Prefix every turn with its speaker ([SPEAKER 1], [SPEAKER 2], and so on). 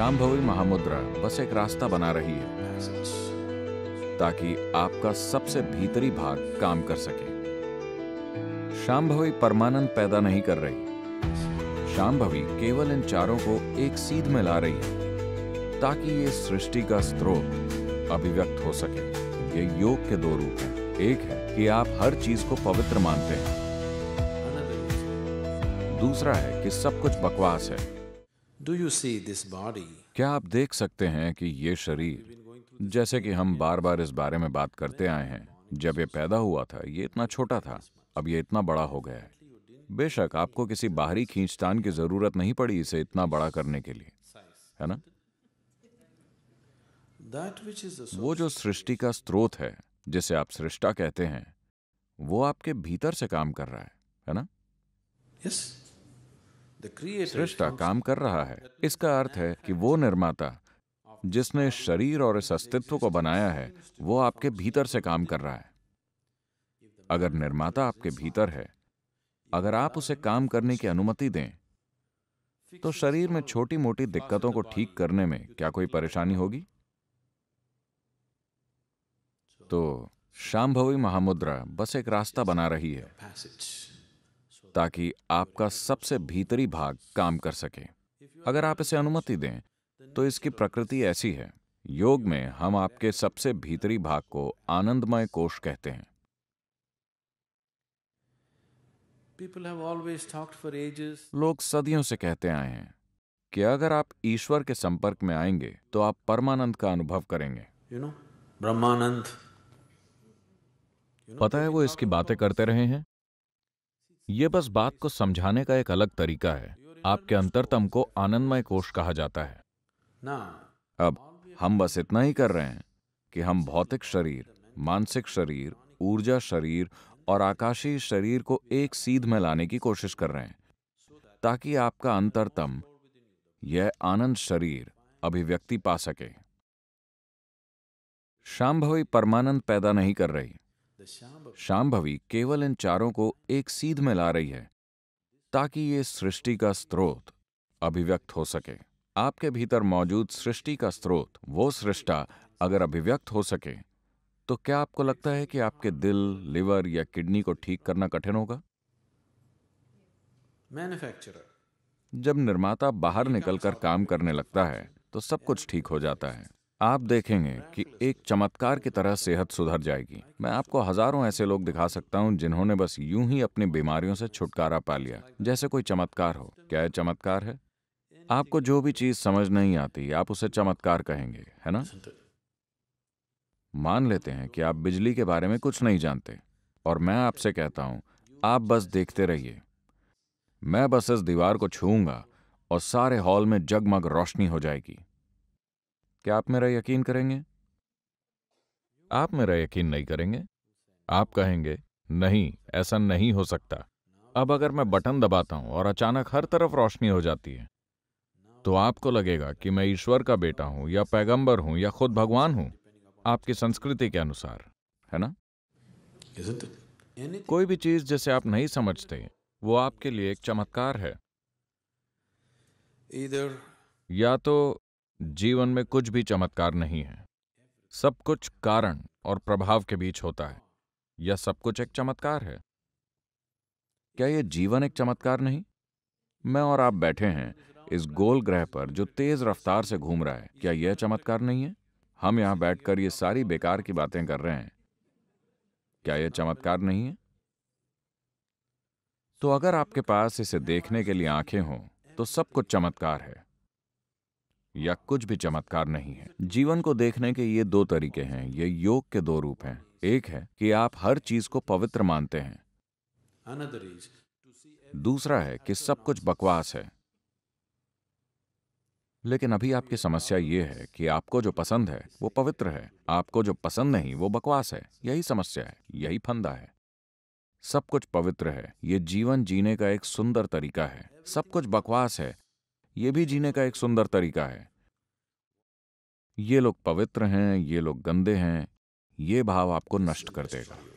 [SPEAKER 1] शाम्भवी महामुद्रा बस एक रास्ता बना रही है ताकि आपका सबसे भीतरी भाग काम कर सके शाम्भवी परमानंद पैदा नहीं कर रही शाम्भवी केवल इन चारों को एक सीध में ला रही है ताकि ये सृष्टि का स्रोत अभिव्यक्त हो सके ये योग के दो रूप हैं एक है कि आप हर चीज को पवित्र मानते हैं दूसरा है कि सब कुछ बकवास है do you see this body क्या आप देख सकते हैं कि ये शरीर जैसे कि हम बार बार इस बारे में बात करते आए हैं जब ये पैदा हुआ था ये इतना छोटा था अब ये इतना बड़ा हो गया है बेशक आपको किसी बाहरी खींचतान की जरूरत नहीं पड़ी इसे इतना बड़ा करने के लिए है ना वो जो सृष्टि का स्रोत है जिसे आप सृष्टा कहते हैं वो आपके भीतर से काम कर रहा है है ना yes. सृष्टा काम कर रहा है इसका अर्थ है कि वो निर्माता जिसने शरीर और इस अस्तित्व को बनाया है वो आपके भीतर से काम कर रहा है अगर निर्माता आपके भीतर है अगर आप उसे काम करने की अनुमति दें तो शरीर में छोटी मोटी दिक्कतों को ठीक करने में क्या कोई परेशानी होगी तो शाम्भवी महामुद्रा बस एक रास्ता बना रही है ताकि आपका सबसे भीतरी भाग काम कर सके अगर आप इसे अनुमति दें तो इसकी प्रकृति ऐसी है योग में हम आपके सबसे भीतरी भाग को आनंदमय कोष कहते हैं लोग सदियों से कहते आए हैं कि अगर आप ईश्वर के संपर्क में आएंगे तो आप परमानंद का अनुभव करेंगे यू नो ब्रह्मानंद पता है वो इसकी बातें करते रहे हैं ये बस बात को समझाने का एक अलग तरीका है आपके अंतरतम को आनंदमय कोष कहा जाता है अब हम बस इतना ही कर रहे हैं कि हम भौतिक शरीर मानसिक शरीर ऊर्जा शरीर और आकाशीय शरीर को एक सीध में लाने की कोशिश कर रहे हैं ताकि आपका अंतरतम यह आनंद शरीर अभिव्यक्ति पा सके भवी परमानंद पैदा नहीं कर रही शाम्भवी केवल इन चारों को एक सीध में ला रही है ताकि ये सृष्टि का स्रोत अभिव्यक्त हो सके आपके भीतर मौजूद सृष्टि का स्रोत वो सृष्टा अगर अभिव्यक्त हो सके तो क्या आपको लगता है कि आपके दिल लिवर या किडनी को ठीक करना कठिन होगा मैन्युफैक्चरर जब निर्माता बाहर निकलकर काम करने लगता है तो सब कुछ ठीक हो जाता है आप देखेंगे कि एक चमत्कार की तरह सेहत सुधर जाएगी मैं आपको हजारों ऐसे लोग दिखा सकता हूं जिन्होंने बस यूं ही अपनी बीमारियों से छुटकारा पा लिया जैसे कोई चमत्कार हो क्या यह चमत्कार है आपको जो भी चीज समझ नहीं आती आप उसे चमत्कार कहेंगे है ना मान लेते हैं कि आप बिजली के बारे में कुछ नहीं जानते और मैं आपसे कहता हूं आप बस देखते रहिए मैं बस इस दीवार को छूंगा और सारे हॉल में जगमग रोशनी हो जाएगी क्या आप मेरा यकीन करेंगे आप मेरा यकीन नहीं करेंगे आप कहेंगे नहीं ऐसा नहीं हो सकता अब अगर मैं बटन दबाता हूं और अचानक हर तरफ रोशनी हो जाती है तो आपको लगेगा कि मैं ईश्वर का बेटा हूं या पैगंबर हूं या खुद भगवान हूं आपकी संस्कृति के अनुसार है ना कोई भी चीज जिसे आप नहीं समझते वो आपके लिए एक चमत्कार है या तो जीवन में कुछ भी चमत्कार नहीं है सब कुछ कारण और प्रभाव के बीच होता है यह सब कुछ एक चमत्कार है क्या यह जीवन एक चमत्कार नहीं मैं और आप बैठे हैं इस गोल ग्रह पर जो तेज रफ्तार से घूम रहा है क्या यह चमत्कार नहीं है हम यहां बैठकर ये सारी बेकार की बातें कर रहे हैं क्या यह चमत्कार नहीं है तो अगर आपके पास इसे देखने के लिए आंखें हों तो सब कुछ चमत्कार है या कुछ भी चमत्कार नहीं है जीवन को देखने के ये दो तरीके हैं ये योग के दो रूप हैं एक है कि आप हर चीज को पवित्र मानते हैं दूसरा है कि सब कुछ बकवास है लेकिन अभी आपकी समस्या ये है कि आपको जो पसंद है वो पवित्र है आपको जो पसंद नहीं वो बकवास है यही समस्या है यही फंदा है सब कुछ पवित्र है ये जीवन जीने का एक सुंदर तरीका है सब कुछ बकवास है ये भी जीने का एक सुंदर तरीका है ये लोग पवित्र हैं ये लोग गंदे हैं ये भाव आपको नष्ट कर देगा